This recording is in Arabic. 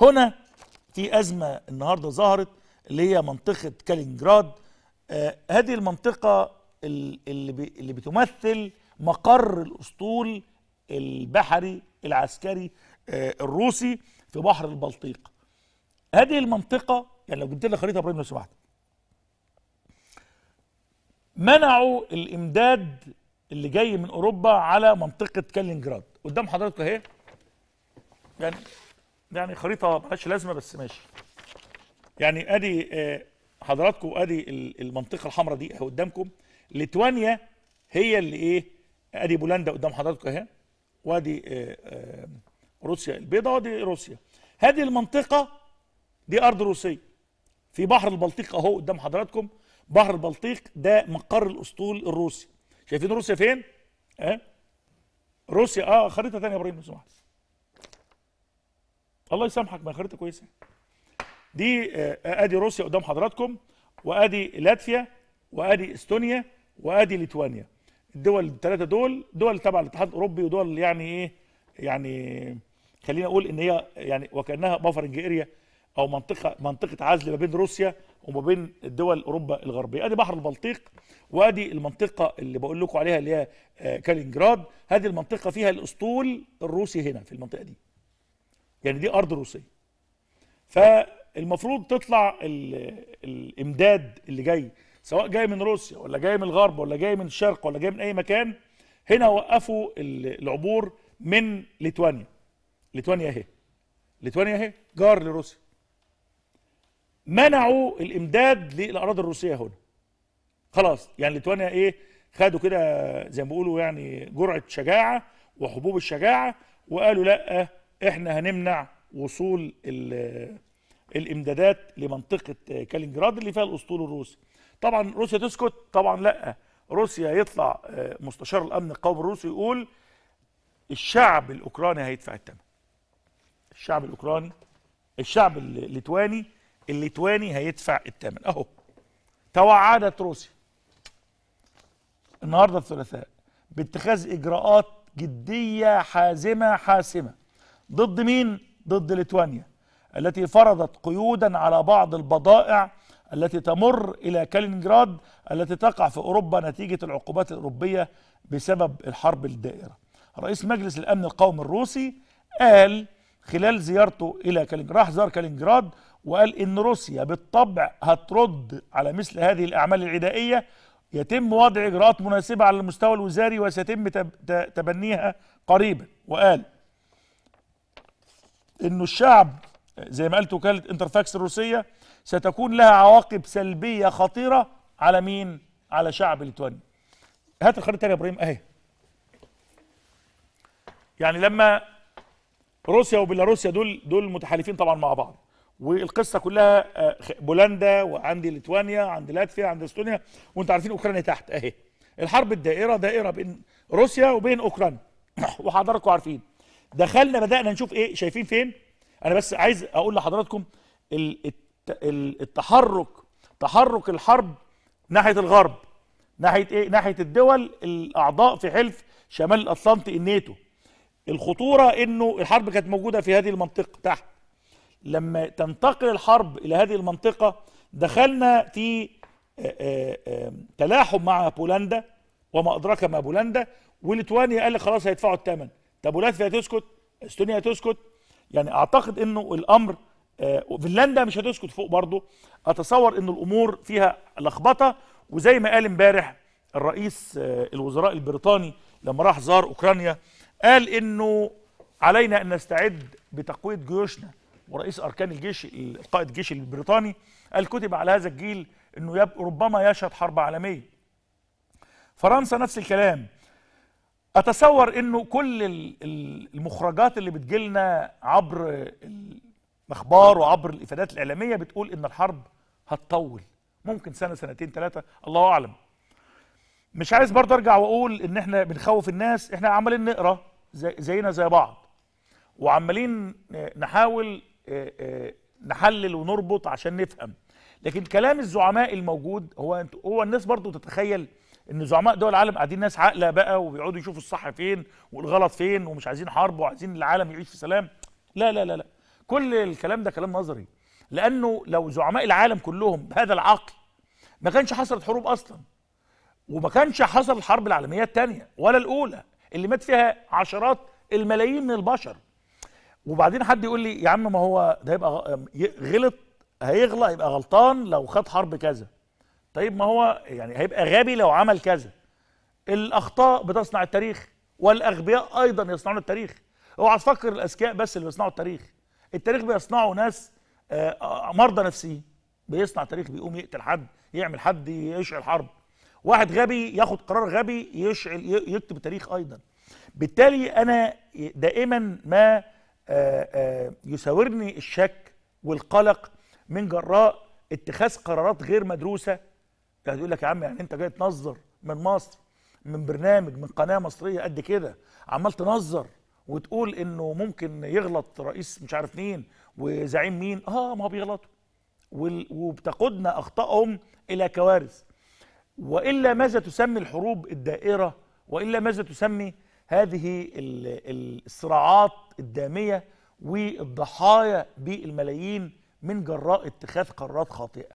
هنا في أزمة النهاردة ظهرت اللي هي منطقة كالينجراد آه، هذه المنطقة اللي, اللي بتمثل مقر الأسطول البحري العسكري آه، الروسي في بحر البلطيق هذه المنطقة يعني لو جبت لي خريطة إبراهيم لو سمحت منعوا الإمداد اللي جاي من أوروبا على منطقة كالينجراد قدام حضرتك أهي يعني يعني خريطه مالهاش لازمه بس ماشي يعني ادي آه، حضراتكم ادي المنطقه الحمراء دي قدامكم ليتوانيا هي اللي ايه ادي بولندا قدام حضراتكم اهي وادي آه، آه، روسيا البيضاء وادي روسيا هذه المنطقه دي ارض روسيه في بحر البلطيق اهو قدام حضراتكم بحر البلطيق ده مقر الاسطول الروسي شايفين روسيا فين اه روسيا اه خريطه ثانيه يا ابراهيم لو سمحت الله يسامحك ما خريطه كويسه دي آه، آه، ادي روسيا قدام حضراتكم وادي لاتفيا وادي استونيا وادي ليتوانيا الدول الثلاثه دول دول تبع الاتحاد الاوروبي ودول يعني ايه يعني خلينا اقول ان هي يعني وكانها بافرنج اريا او منطقه منطقه عزل ما بين روسيا وما بين الدول اوروبا الغربيه ادي بحر البلطيق وادي المنطقه اللي بقول لكم عليها اللي هي آه، كالينجراد هذه المنطقه فيها الاسطول الروسي هنا في المنطقه دي يعني دي ارض روسيه فالمفروض تطلع الامداد اللي جاي سواء جاي من روسيا ولا جاي من الغرب ولا جاي من الشرق ولا جاي من اي مكان هنا وقفوا العبور من ليتوانيا ليتوانيا اهي ليتوانيا اهي جار لروسيا منعوا الامداد للاراضي الروسيه هنا خلاص يعني ليتوانيا ايه خدوا كده زي ما بيقولوا يعني جرعه شجاعه وحبوب الشجاعه وقالوا لا احنا هنمنع وصول الامدادات لمنطقه كالينجراد اللي فيها الاسطول الروسي طبعا روسيا تسكت طبعا لا روسيا يطلع آه، مستشار الامن القومي الروسي يقول الشعب الاوكراني هيدفع الثمن الشعب الاوكراني الشعب الليتواني الليتواني هيدفع الثمن اهو توعدت روسيا النهارده الثلاثاء باتخاذ اجراءات جديه حازمه حاسمه ضد مين؟ ضد ليتوانيا التي فرضت قيودا على بعض البضائع التي تمر إلى كالينجراد التي تقع في أوروبا نتيجة العقوبات الأوروبية بسبب الحرب الدائرة رئيس مجلس الأمن القومي الروسي قال خلال زيارته إلى كالينجراد راح زار كالينجراد وقال إن روسيا بالطبع هترد على مثل هذه الأعمال العدائية يتم وضع إجراءات مناسبة على المستوى الوزاري وسيتم تبنيها قريبا وقال انه الشعب زي ما قالت وكاله انترفاكس الروسيه ستكون لها عواقب سلبيه خطيره على مين؟ على شعب ليتوانيا. هات الخريطه يا ابراهيم اهي. يعني لما روسيا وبيلاروسيا دول دول متحالفين طبعا مع بعض والقصه كلها آه، بولندا وعندي ليتوانيا عند لاتفيا عند استونيا وانتوا عارفين اوكرانيا تحت اهي الحرب الدائره دائره بين روسيا وبين اوكرانيا وحضراتكم عارفين دخلنا بدانا نشوف ايه شايفين فين انا بس عايز اقول لحضراتكم التحرك تحرك الحرب ناحيه الغرب ناحيه ايه ناحيه الدول الاعضاء في حلف شمال الاطلنطي الناتو الخطوره انه الحرب كانت موجوده في هذه المنطقه تحت لما تنتقل الحرب الى هذه المنطقه دخلنا في تلاحم مع بولندا وما ادراك ما بولندا وليتوانيا قال لك خلاص هيدفعوا الثمن طب ولاتفيا هتسكت استونيا هتسكت يعني اعتقد انه الامر آه، فنلندا مش هتسكت فوق برضه اتصور ان الامور فيها لخبطه وزي ما قال امبارح الرئيس آه، الوزراء البريطاني لما راح زار اوكرانيا قال انه علينا ان نستعد بتقويه جيوشنا ورئيس اركان الجيش قائد الجيش البريطاني قال كتب على هذا الجيل انه ربما يشهد حرب عالميه فرنسا نفس الكلام اتصور انه كل المخرجات اللي بتجيلنا عبر الاخبار وعبر الافادات الاعلاميه بتقول ان الحرب هتطول ممكن سنه سنتين ثلاثه الله اعلم مش عايز برضه ارجع واقول ان احنا بنخوف الناس احنا عمالين نقرا زي زينا زي بعض وعمالين نحاول نحلل ونربط عشان نفهم لكن كلام الزعماء الموجود هو هو الناس برضه تتخيل ان زعماء دول العالم قاعدين ناس عاقله بقى وبيقعدوا يشوفوا الصح فين والغلط فين ومش عايزين حرب وعايزين العالم يعيش في سلام لا لا لا لا كل الكلام ده كلام نظري لانه لو زعماء العالم كلهم بهذا العقل ما كانش حصلت حروب اصلا وما كانش حصل الحرب العالميه الثانيه ولا الاولى اللي مات فيها عشرات الملايين من البشر وبعدين حد يقول لي يا عم ما هو ده يبقى غلط هيغلط يبقى غلطان لو خد حرب كذا طيب ما هو يعني هيبقى غبي لو عمل كذا الاخطاء بتصنع التاريخ والاغبياء ايضا يصنعون التاريخ اوعى تفكر الاذكياء بس اللي بيصنعوا التاريخ التاريخ بيصنعه ناس آه، آه، مرضى نفسيين بيصنع تاريخ بيقوم يقتل حد يعمل حد يشعل حرب واحد غبي ياخد قرار غبي يشعل يكتب تاريخ ايضا بالتالي انا دائما ما آه، يساورني الشك والقلق من جراء اتخاذ قرارات غير مدروسه يعني يقول لك يا عم يعني انت جاي تنظر من مصر من برنامج من قناه مصريه قد كده عمال تنظر وتقول انه ممكن يغلط رئيس مش عارف مين وزعيم مين اه ما هو بيغلطوا وبتقودنا اخطائهم الى كوارث والا ماذا تسمي الحروب الدائره والا ماذا تسمي هذه الصراعات الداميه والضحايا بالملايين من جراء اتخاذ قرارات خاطئه